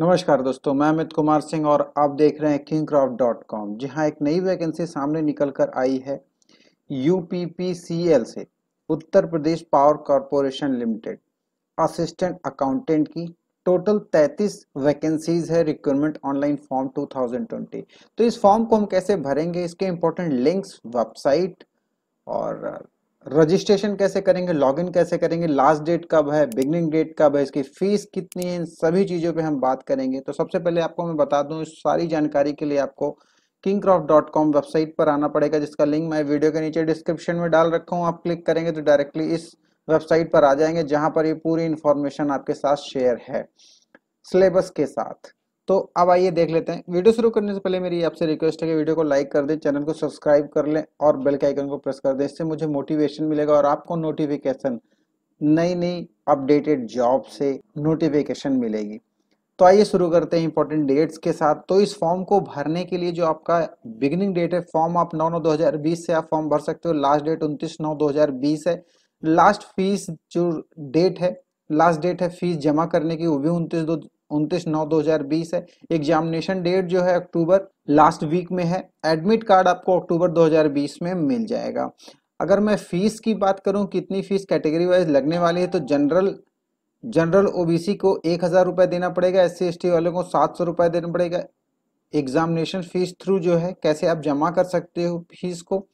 नमस्कार दोस्तों मैं अमित कुमार सिंह और आप देख रहे हैं किंग डॉट कॉम जी हाँ एक नई वैकेंसी सामने निकल कर आई है यू से Uttar Pradesh power corporation limited assistant accountant की टोटल 33 वैकेंसीज है रिक्वायरमेंट ऑनलाइन फॉर्म 2020 तो इस फॉर्म को हम कैसे भरेंगे इसके इंपॉर्टेंट लिंक्स वेबसाइट और रजिस्ट्रेशन कैसे करेंगे लॉगिन कैसे करेंगे लास्ट डेट कब है बिगनिंग डेट कब है इसकी फीस कितनी है इन सभी चीज़ों पे हम बात करेंगे तो सबसे पहले आपको मैं बता दूं इस सारी जानकारी के लिए आपको किंग वेबसाइट पर आना पड़ेगा जिसका लिंक मैं वीडियो के नीचे डिस्क्रिप्शन में डाल रखा हूँ आप क्लिक करेंगे तो डायरेक्टली इस वेबसाइट पर आ जाएंगे जहाँ पर ये पूरी इन्फॉर्मेशन आपके साथ शेयर है सिलेबस के साथ तो अब आइए देख लेते हैं वीडियो शुरू करने से पहले मेरी आपसे रिक्वेस्ट है कि वीडियो को लाइक कर दें चैनल को सब्सक्राइब कर लें और बेल के आइकन को प्रेस कर दें इससे मुझे मोटिवेशन मिलेगा और आपको नोटिफिकेशन नई नई अपडेटेड जॉब से नोटिफिकेशन मिलेगी तो आइए शुरू करते हैं इंपॉर्टेंट डेट्स के साथ तो इस फॉर्म को भरने के लिए जो आपका बिगिनिंग डेट है फॉर्म आप नौ नौ 2020 से आप फॉर्म भर सकते हो लास्ट डेट उनतीस नौ 2020 है लास्ट फीस जो डेट है लास्ट डेट है फीस जमा करने की वो भी उनतीस दो उनतीस नौ बीस है एग्जामिनेशन डेट जो है अक्टूबर लास्ट वीक में है एडमिट कार्ड आपको अक्टूबर 2020 में मिल जाएगा अगर मैं फीस की बात करूं कितनी फीस कैटेगरी वाइज लगने वाली है तो जनरल जनरल ओबीसी को एक हज़ार रुपये देना पड़ेगा एस सी वालों को सात सौ रुपये देना पड़ेगा एग्जामिनेशन फीस थ्रू जो है कैसे आप जमा कर सकते हो फीस को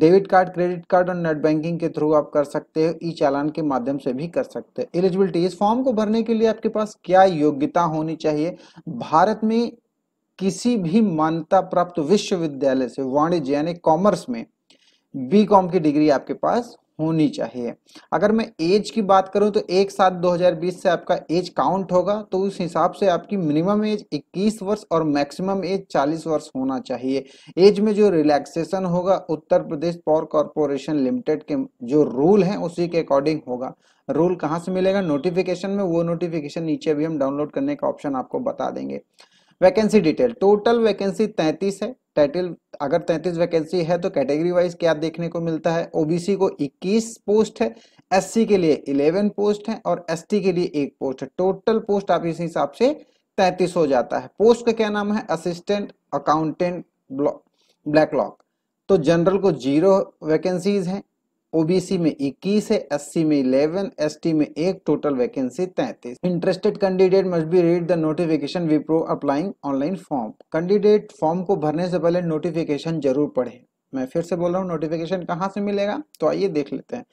डेबिट कार्ड क्रेडिट कार्ड और नेट बैंकिंग के थ्रू आप कर सकते हो ई चालान के माध्यम से भी कर सकते हैं एलिजिबिलिटी इस फॉर्म को भरने के लिए आपके पास क्या योग्यता होनी चाहिए भारत में किसी भी मान्यता प्राप्त विश्वविद्यालय से वाणिज्य यानी कॉमर्स में बी कॉम की डिग्री आपके पास होनी चाहिए अगर मैं एज की बात करूं तो एक सात 2020 से आपका एज काउंट होगा तो उस हिसाब से आपकी मिनिमम एज 21 वर्ष और मैक्सिमम एज 40 वर्ष होना चाहिए एज में जो रिलैक्सेशन होगा Uttar Pradesh power corporation limited के जो रूल हैं उसी के अकॉर्डिंग होगा रूल कहाँ से मिलेगा नोटिफिकेशन में वो नोटिफिकेशन नीचे भी हम डाउनलोड करने का ऑप्शन आपको बता देंगे वैकेंसी डिटेल टोटल वैकेंसी तैतीस है टाइटल अगर तैतीस वैकेंसी है तो कैटेगरी वाइज क्या देखने को मिलता है ओबीसी को 21 पोस्ट है एससी के लिए 11 पोस्ट है और एसटी के लिए एक पोस्ट है टोटल पोस्ट आप इस हिसाब से तैतीस हो जाता है पोस्ट का क्या नाम है असिस्टेंट अकाउंटेंट ब्लैक लॉक तो जनरल को जीरो वैकेंसीज हैं ओबीसी में 21 है एससी में 11, एसटी में एक total vacancy 33। Interested candidate must be read the notification before applying online form candidate form को भरने से पहले नोटिफिकेशन जरूर पढ़े मैं फिर से बोल रहा हूँ नोटिफिकेशन कहाँ से मिलेगा तो आइए देख लेते हैं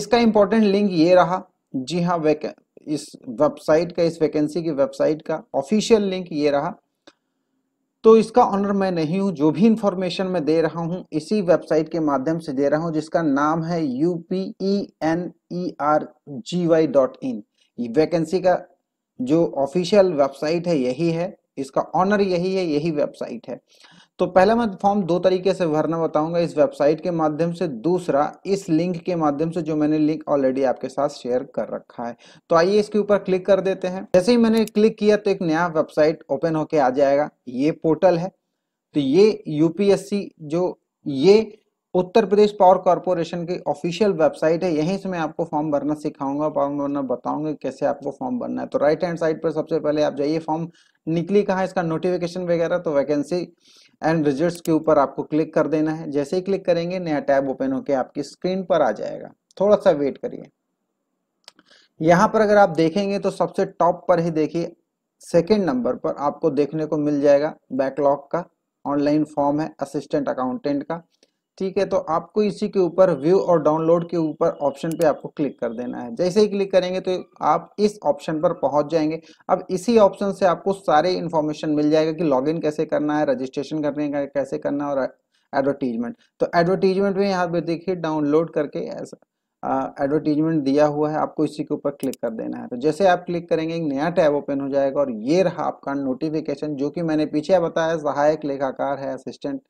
इसका इंपॉर्टेंट लिंक ये रहा जी हाँ इस वेबसाइट का इस वैकेंसी की वेबसाइट का ऑफिशियल लिंक ये रहा तो इसका ऑनर मैं नहीं हूं जो भी इंफॉर्मेशन मैं दे रहा हूं इसी वेबसाइट के माध्यम से दे रहा हूं जिसका नाम है U P E N E R G Y dot in vacancy का जो ऑफिशियल वेबसाइट है यही है इसका ऑनर यही है यही वेबसाइट है तो पहले मैं फॉर्म दो तरीके से भरना बताऊंगा इस वेबसाइट के माध्यम से दूसरा इस लिंक के माध्यम से जो मैंने लिंक ऑलरेडी आपके साथ शेयर कर रखा है तो आइए इसके ऊपर क्लिक कर देते हैं जैसे ही मैंने क्लिक किया तो एक नया वेबसाइट ओपन होके आ जाएगा ये पोर्टल है तो ये यूपीएससी जो ये उत्तर प्रदेश पावर कॉरपोरेशन की ऑफिशियल वेबसाइट है यहीं से मैं आपको फॉर्म भरना सिखाऊंगा फॉर्म भरना बताऊंगा कैसे आपको फॉर्म भरना है तो राइट हैंड साइड पर सबसे पहले आप जाइए फॉर्म निकली कहा इसका नोटिफिकेशन वगैरह तो वैकेंसी एंड रिजल्ट्स के ऊपर आपको क्लिक कर देना है जैसे ही क्लिक करेंगे नया टैब ओपन होकर आपकी स्क्रीन पर आ जाएगा थोड़ा सा वेट करिए यहाँ पर अगर आप देखेंगे तो सबसे टॉप पर ही देखिए सेकेंड नंबर पर आपको देखने को मिल जाएगा बैकलॉग का ऑनलाइन फॉर्म है असिस्टेंट अकाउंटेंट का ठीक है तो आपको इसी के ऊपर व्यू और डाउनलोड के ऊपर ऑप्शन पे आपको क्लिक कर देना है जैसे ही क्लिक करेंगे तो आप इस ऑप्शन पर पहुंच जाएंगे अब इसी ऑप्शन से आपको सारे इन्फॉर्मेशन मिल जाएगा कि लॉगिन कैसे करना है रजिस्ट्रेशन करने का कैसे करना है और एडवर्टीजमेंट तो एडवर्टीजमेंट में यहाँ पे देखिए डाउनलोड करके ऐसा एडवर्टीजमेंट दिया हुआ है आपको इसी के ऊपर क्लिक कर देना है तो जैसे आप क्लिक करेंगे एक नया टैब ओपन हो जाएगा और ये रहा आपका नोटिफिकेशन जो कि मैंने पीछे बताया सहायक लेखाकार है असिस्टेंट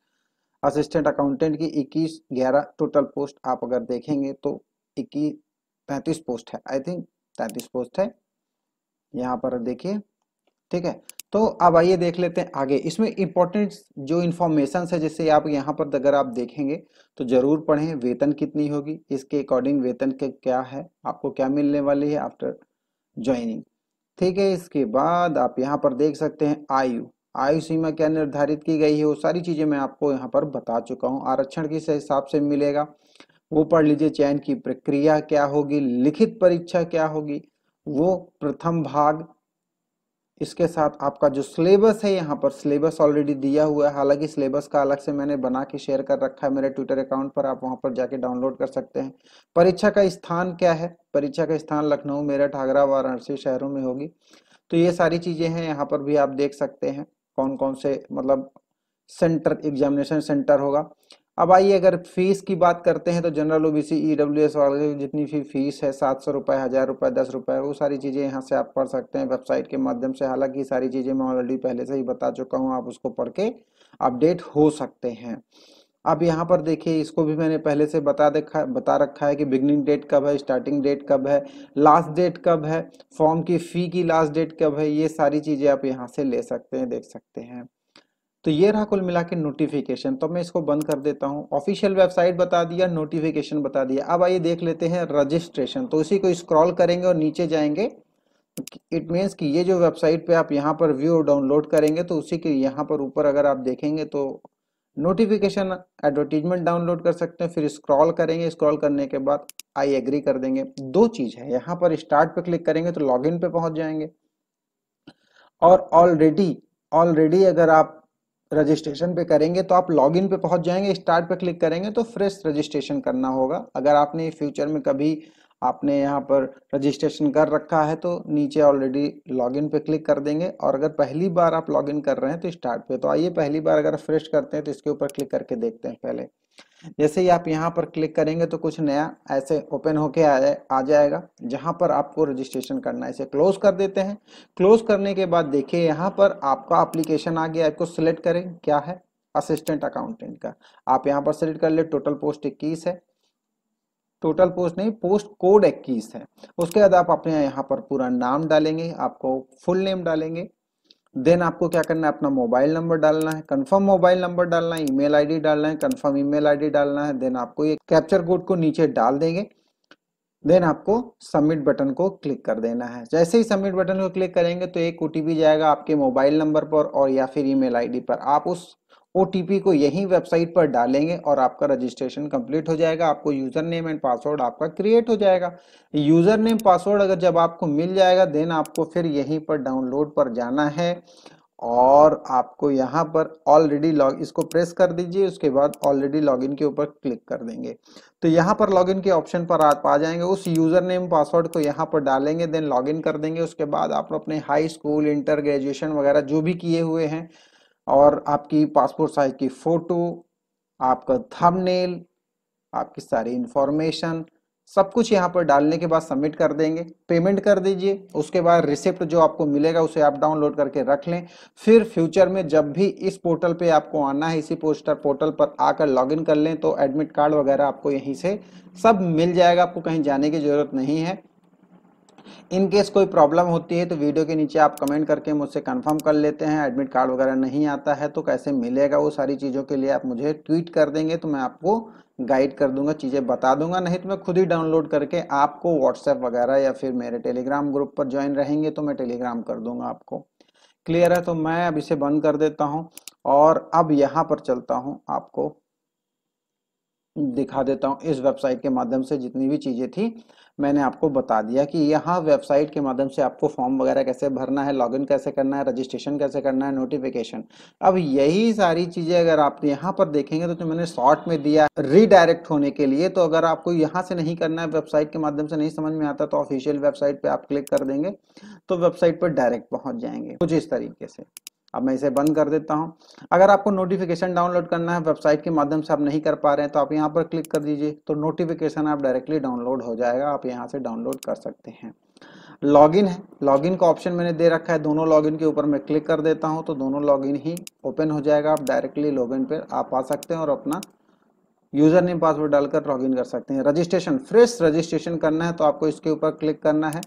असिस्टेंट अकाउंटेंट की इक्कीस ग्यारह टोटल पोस्ट आप अगर देखेंगे तो इक्कीस पैंतीस पोस्ट है आई थिंक तैंतीस पोस्ट है यहाँ पर देखिए ठीक है तो अब आइए देख लेते हैं आगे इसमें इम्पोर्टेंट जो इन्फॉर्मेशन है जैसे आप यहाँ पर अगर आप देखेंगे तो जरूर पढ़ें वेतन कितनी होगी इसके अकॉर्डिंग वेतन के क्या है आपको क्या मिलने वाली है आफ्टर ज्वाइनिंग ठीक है इसके बाद आप यहाँ पर देख सकते हैं आयु आयु सीमा क्या निर्धारित की गई है वो सारी चीज़ें मैं आपको यहाँ पर बता चुका हूँ आरक्षण किस हिसाब से मिलेगा वो पढ़ लीजिए चयन की प्रक्रिया क्या होगी लिखित परीक्षा क्या होगी वो प्रथम भाग इसके साथ आपका जो सिलेबस है यहाँ पर सिलेबस ऑलरेडी दिया हुआ है हालांकि सिलेबस का अलग से मैंने बना के शेयर कर रखा है मेरे ट्विटर अकाउंट पर आप वहाँ पर जाके डाउनलोड कर सकते हैं परीक्षा का स्थान क्या है परीक्षा का स्थान लखनऊ मेरठ आगरा वाराणसी शहरों में होगी तो ये सारी चीज़ें हैं यहाँ पर भी आप देख सकते हैं कौन कौन से मतलब सेंटर एग्जामिनेशन सेंटर होगा अब आइए अगर फीस की बात करते हैं तो जनरल ओबीसी ईडब्ल्यूएस वाले जितनी भी फीस है सात सौ रुपये हज़ार रुपये दस रुपये वो सारी चीज़ें यहाँ से आप पढ़ सकते हैं वेबसाइट के माध्यम से हालांकि सारी चीज़ें मैं ऑलरेडी पहले से ही बता चुका हूँ आप उसको पढ़ के अपडेट हो सकते हैं अब यहाँ पर देखिए इसको भी मैंने पहले से बता देखा बता रखा है कि बिगनिंग डेट कब है स्टार्टिंग डेट कब है लास्ट डेट कब है फॉर्म की फ़ी की लास्ट डेट कब है ये सारी चीज़ें आप यहाँ से ले सकते हैं देख सकते हैं तो ये रहा कुल मिला के नोटिफिकेशन तो मैं इसको बंद कर देता हूँ ऑफिशियल वेबसाइट बता दिया नोटिफिकेशन बता दिया अब आइए देख लेते हैं रजिस्ट्रेशन तो इसी को स्क्रॉल करेंगे और नीचे जाएंगे इट मीन्स कि ये जो वेबसाइट पे आप यहाँ पर व्यू डाउनलोड करेंगे तो उसी के यहाँ पर ऊपर अगर आप देखेंगे तो नोटिफिकेशन एडवर्टीजमेंट डाउनलोड कर सकते हैं फिर स्क्रॉल करेंगे स्क्रॉल करने के बाद आई एग्री कर देंगे दो चीज है यहाँ पर स्टार्ट पे क्लिक करेंगे तो लॉग पे पहुंच जाएंगे और ऑलरेडी ऑलरेडी अगर आप रजिस्ट्रेशन पे करेंगे तो आप लॉगिन पे पहुंच जाएंगे स्टार्ट पे क्लिक करेंगे तो फ्रेश रजिस्ट्रेशन करना होगा अगर आपने फ्यूचर में कभी आपने यहाँ पर रजिस्ट्रेशन कर रखा है तो नीचे ऑलरेडी लॉगिन पे क्लिक कर देंगे और अगर पहली बार आप लॉगिन कर रहे हैं तो स्टार्ट पे तो आइए पहली बार अगर फ्रेश करते हैं तो इसके ऊपर क्लिक करके देखते हैं पहले जैसे ही आप यहाँ पर क्लिक करेंगे तो कुछ नया ऐसे ओपन होके आ जाए आ जाएगा जहाँ पर आपको रजिस्ट्रेशन करना है इसे क्लोज कर देते हैं क्लोज करने के बाद देखिए यहाँ पर आपका अप्लीकेशन आ गया इसको सिलेक्ट करें क्या है असिस्टेंट अकाउंटेंट का आप यहाँ पर सिलेक्ट कर ले टोटल पोस्ट इक्कीस है टोटल पोस्ट नहीं पोस्ट कोड इक्कीस है उसके बाद आप अपने यहाँ पर पूरा नाम डालेंगे आपको फुल नेम डालेंगे देन आपको क्या करना है अपना मोबाइल नंबर डालना है कंफर्म मोबाइल नंबर डालना है ईमेल आईडी डालना है कंफर्म ईमेल आईडी डालना है देन आपको ये कैप्चर कोड को नीचे डाल देंगे देन आपको सबमिट बटन को क्लिक कर देना है जैसे ही सबमिट बटन को क्लिक करेंगे तो एक ओ जाएगा आपके मोबाइल नंबर पर और या फिर ईमेल आईडी पर आप उस ओटीपी को यही वेबसाइट पर डालेंगे और आपका रजिस्ट्रेशन कंप्लीट हो जाएगा आपको यूजर नेम एंड पासवर्ड आपका क्रिएट हो जाएगा यूजर नेम पासवर्ड अगर जब आपको मिल जाएगा देन आपको फिर यहीं पर डाउनलोड पर जाना है और आपको यहाँ पर ऑलरेडी लॉग इसको प्रेस कर दीजिए उसके बाद ऑलरेडी लॉगिन के ऊपर क्लिक कर देंगे तो यहाँ पर लॉगिन के ऑप्शन पर आप आ जाएंगे उस यूज़र नेम पासवर्ड को यहाँ पर डालेंगे देन लॉगिन कर देंगे उसके बाद आप अपने हाई स्कूल इंटर ग्रेजुएशन वगैरह जो भी किए हुए हैं और आपकी पासपोर्ट साइज की फ़ोटो आपका थंबनेल आपकी सारी इंफॉर्मेशन सब कुछ यहाँ पर डालने के बाद सबमिट कर देंगे पेमेंट कर दीजिए उसके बाद रिसिप्ट जो आपको मिलेगा उसे आप डाउनलोड करके रख लें फिर फ्यूचर में जब भी इस पोर्टल पे आपको आना है इसी पोस्टर पोर्टल पर आकर लॉगिन कर लें तो एडमिट कार्ड वगैरह आपको यहीं से सब मिल जाएगा आपको कहीं जाने की ज़रूरत नहीं है इन केस कोई प्रॉब्लम होती है तो वीडियो के नीचे आप कमेंट करके मुझसे कंफर्म कर लेते हैं एडमिट कार्ड वगैरह नहीं आता है तो कैसे मिलेगा वो सारी चीज़ों के लिए आप मुझे ट्वीट कर देंगे तो मैं आपको गाइड कर दूंगा चीज़ें बता दूंगा नहीं तो मैं खुद ही डाउनलोड करके आपको व्हाट्सएप वगैरह या फिर मेरे टेलीग्राम ग्रुप पर ज्वाइन रहेंगे तो मैं टेलीग्राम कर दूंगा आपको क्लियर है तो मैं अब इसे बंद कर देता हूँ और अब यहाँ पर चलता हूँ आपको दिखा देता हूँ इस वेबसाइट के माध्यम से जितनी भी चीज़ें थी मैंने आपको बता दिया कि यहाँ वेबसाइट के माध्यम से आपको फॉर्म वगैरह कैसे भरना है लॉगिन कैसे करना है रजिस्ट्रेशन कैसे करना है नोटिफिकेशन अब यही सारी चीज़ें अगर आप यहाँ पर देखेंगे तो जो मैंने शॉर्ट में दिया रीडायरेक्ट होने के लिए तो अगर आपको यहाँ से नहीं करना है वेबसाइट के माध्यम से नहीं समझ में आता तो ऑफिशियल वेबसाइट पर आप क्लिक कर देंगे तो वेबसाइट पर डायरेक्ट पहुँच जाएंगे कुछ इस तरीके से अब मैं इसे बंद कर देता हूँ अगर आपको नोटिफिकेशन डाउनलोड करना है वेबसाइट के माध्यम से आप नहीं कर पा रहे हैं तो आप यहाँ पर क्लिक कर दीजिए तो नोटिफिकेशन आप डायरेक्टली डाउनलोड हो जाएगा आप यहाँ से डाउनलोड कर सकते हैं लॉगिन है लॉगिन का ऑप्शन मैंने दे रखा है दोनों लॉगिन के ऊपर मैं क्लिक कर देता हूँ तो दोनों लॉगिन ही ओपन हो जाएगा आप डायरेक्टली लॉगिन पर आप आ सकते हैं और अपना यूजर नेम पासवर्ड डालकर लॉगिन कर सकते हैं रजिस्ट्रेशन फ्रेश रजिस्ट्रेशन करना है तो आपको इसके ऊपर क्लिक करना है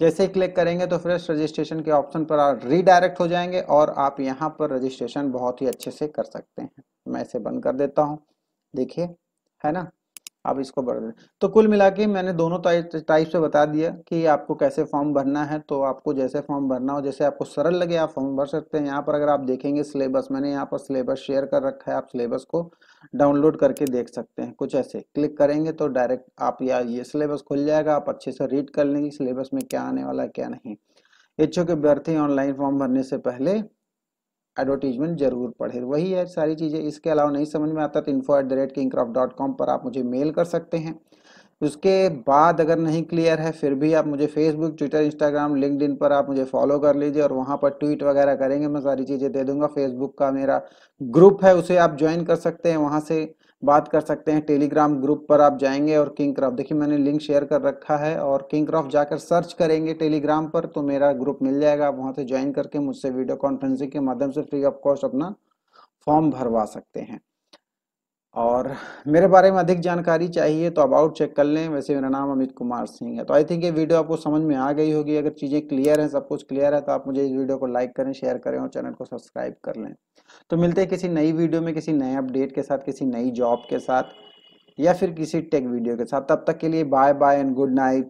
जैसे ही क्लिक करेंगे तो फ्रेश रजिस्ट्रेशन के ऑप्शन पर आप रीडायरेक्ट हो जाएंगे और आप यहाँ पर रजिस्ट्रेशन बहुत ही अच्छे से कर सकते हैं मैं इसे बंद कर देता हूँ देखिए है ना आप इसको भर दें तो कुल मिला के मैंने दोनों टाइप से बता दिया कि आपको कैसे फॉर्म भरना है तो आपको जैसे फॉर्म भरना हो जैसे आपको सरल लगे आप फॉर्म भर सकते हैं यहाँ पर अगर आप देखेंगे सिलेबस मैंने यहाँ पर सिलेबस शेयर कर रखा है आप सिलेबस को डाउनलोड करके देख सकते हैं कुछ ऐसे क्लिक करेंगे तो डायरेक्ट आप या ये सिलेबस खुल जाएगा आप अच्छे से रीड कर लेंगे सिलेबस में क्या आने वाला है क्या नहीं इच्छुक अभ्यर्थी ऑनलाइन फॉर्म भरने से पहले एडवर्टीजमेंट जरूर पढ़े वही है सारी चीज़ें इसके अलावा नहीं समझ में आता तो info at the rate king dot com पर आप मुझे मेल कर सकते हैं उसके बाद अगर नहीं क्लियर है फिर भी आप मुझे फेसबुक ट्विटर इंस्टाग्राम लिंकड पर आप मुझे फॉलो कर लीजिए और वहाँ पर ट्वीट वगैरह करेंगे मैं सारी चीज़ें दे दूंगा फेसबुक का मेरा ग्रुप है उसे आप ज्वाइन कर सकते हैं वहाँ से बात कर सकते हैं टेलीग्राम ग्रुप पर आप जाएंगे और किंग क्राफ्ट देखिए मैंने लिंक शेयर कर रखा है और किंग क्राफ्ट जाकर सर्च करेंगे टेलीग्राम पर तो मेरा ग्रुप मिल जाएगा आप वहाँ से ज्वाइन करके मुझसे वीडियो कॉन्फ्रेंसिंग के माध्यम से फ्री ऑफ कॉस्ट अपना फॉर्म भरवा सकते हैं और मेरे बारे में अधिक जानकारी चाहिए तो अबाउट चेक कर लें वैसे मेरा नाम अमित कुमार सिंह है तो आई थिंक ये वीडियो आपको समझ में आ गई होगी अगर चीज़ें क्लियर हैं सब कुछ क्लियर है तो आप मुझे इस वीडियो को लाइक करें शेयर करें और चैनल को सब्सक्राइब कर लें तो मिलते हैं किसी नई वीडियो में किसी नए अपडेट के साथ किसी नई जॉब के साथ या फिर किसी टेक वीडियो के साथ तब तक के लिए bye bye and good night